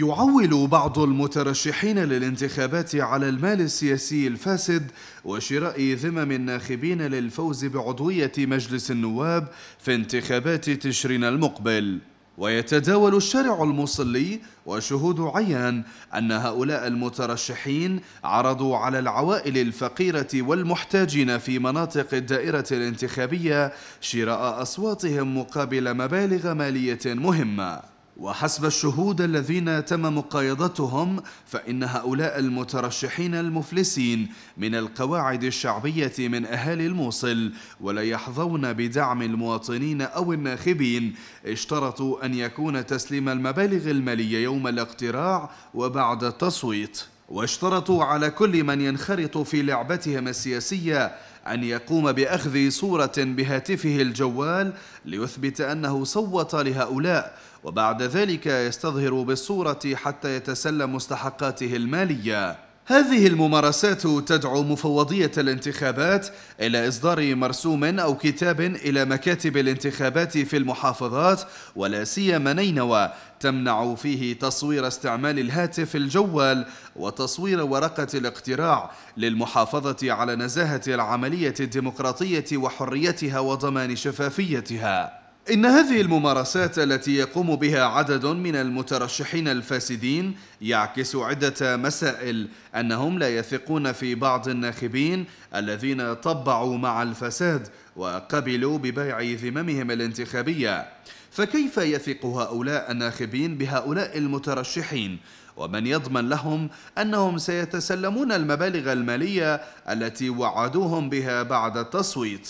يعول بعض المترشحين للانتخابات على المال السياسي الفاسد وشراء ذمم الناخبين للفوز بعضوية مجلس النواب في انتخابات تشرين المقبل ويتداول الشارع المصلي وشهود عيان أن هؤلاء المترشحين عرضوا على العوائل الفقيرة والمحتاجين في مناطق الدائرة الانتخابية شراء أصواتهم مقابل مبالغ مالية مهمة وحسب الشهود الذين تم مقايضتهم فإن هؤلاء المترشحين المفلسين من القواعد الشعبية من أهالي الموصل ولا يحظون بدعم المواطنين أو الناخبين اشترطوا أن يكون تسليم المبالغ المالية يوم الاقتراع وبعد التصويت واشترطوا على كل من ينخرط في لعبتهم السياسية أن يقوم بأخذ صورة بهاتفه الجوال ليثبت أنه صوت لهؤلاء وبعد ذلك يستظهر بالصورة حتى يتسلم مستحقاته المالية هذه الممارسات تدعو مفوضية الانتخابات إلى إصدار مرسوم أو كتاب إلى مكاتب الانتخابات في المحافظات ولا سيما نينوى تمنع فيه تصوير استعمال الهاتف الجوال وتصوير ورقة الاقتراع للمحافظة على نزاهة العملية الديمقراطية وحريتها وضمان شفافيتها إن هذه الممارسات التي يقوم بها عدد من المترشحين الفاسدين يعكس عدة مسائل أنهم لا يثقون في بعض الناخبين الذين طبعوا مع الفساد وقبلوا ببيع ذممهم الانتخابية فكيف يثق هؤلاء الناخبين بهؤلاء المترشحين ومن يضمن لهم أنهم سيتسلمون المبالغ المالية التي وعدوهم بها بعد التصويت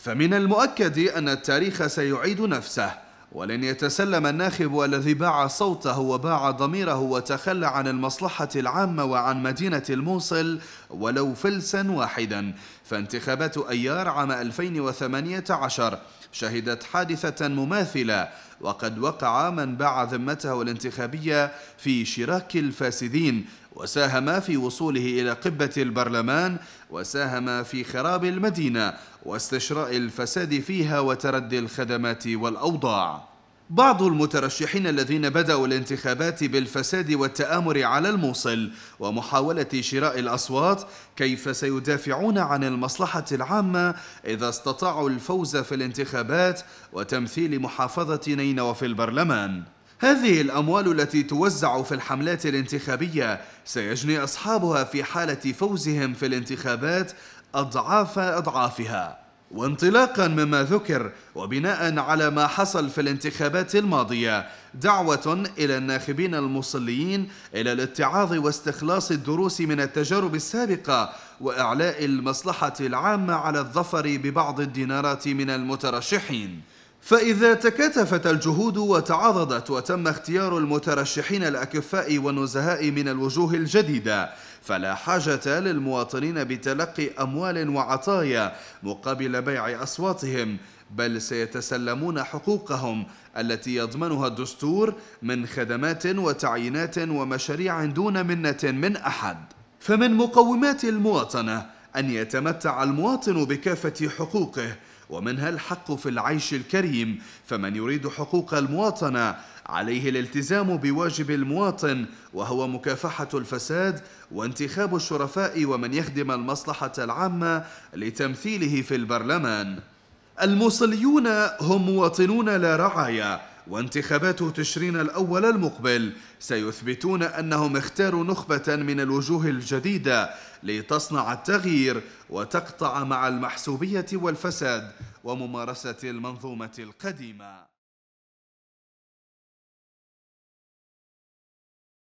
فمن المؤكد أن التاريخ سيعيد نفسه ولن يتسلم الناخب الذي باع صوته وباع ضميره وتخلى عن المصلحة العامة وعن مدينة الموصل ولو فلسا واحدا فانتخابات أيار عام 2018 شهدت حادثة مماثلة وقد وقع من باع ذمته الانتخابية في شراك الفاسدين وساهم في وصوله إلى قبة البرلمان وساهم في خراب المدينة واستشراء الفساد فيها وتردي الخدمات والأوضاع بعض المترشحين الذين بدأوا الانتخابات بالفساد والتآمر على الموصل ومحاولة شراء الأصوات كيف سيدافعون عن المصلحة العامة إذا استطاعوا الفوز في الانتخابات وتمثيل محافظة نينوى في البرلمان هذه الأموال التي توزع في الحملات الانتخابية سيجني أصحابها في حالة فوزهم في الانتخابات أضعاف أضعافها وانطلاقا مما ذكر وبناء على ما حصل في الانتخابات الماضية دعوة إلى الناخبين المصليين إلى الاتعاظ واستخلاص الدروس من التجارب السابقة وإعلاء المصلحة العامة على الظفر ببعض الدينارات من المترشحين فإذا تكاتفت الجهود وتعاضدت وتم اختيار المترشحين الأكفاء والنزهاء من الوجوه الجديدة فلا حاجة للمواطنين بتلقي أموال وعطايا مقابل بيع أصواتهم بل سيتسلمون حقوقهم التي يضمنها الدستور من خدمات وتعيينات ومشاريع دون منة من أحد فمن مقومات المواطنة أن يتمتع المواطن بكافة حقوقه ومنها الحق في العيش الكريم فمن يريد حقوق المواطنة عليه الالتزام بواجب المواطن وهو مكافحة الفساد وانتخاب الشرفاء ومن يخدم المصلحة العامة لتمثيله في البرلمان الموصليون هم مواطنون لا رعاية وانتخابات تشرين الأول المقبل سيثبتون أنهم اختاروا نخبة من الوجوه الجديدة لتصنع التغيير وتقطع مع المحسوبية والفساد وممارسة المنظومة القديمة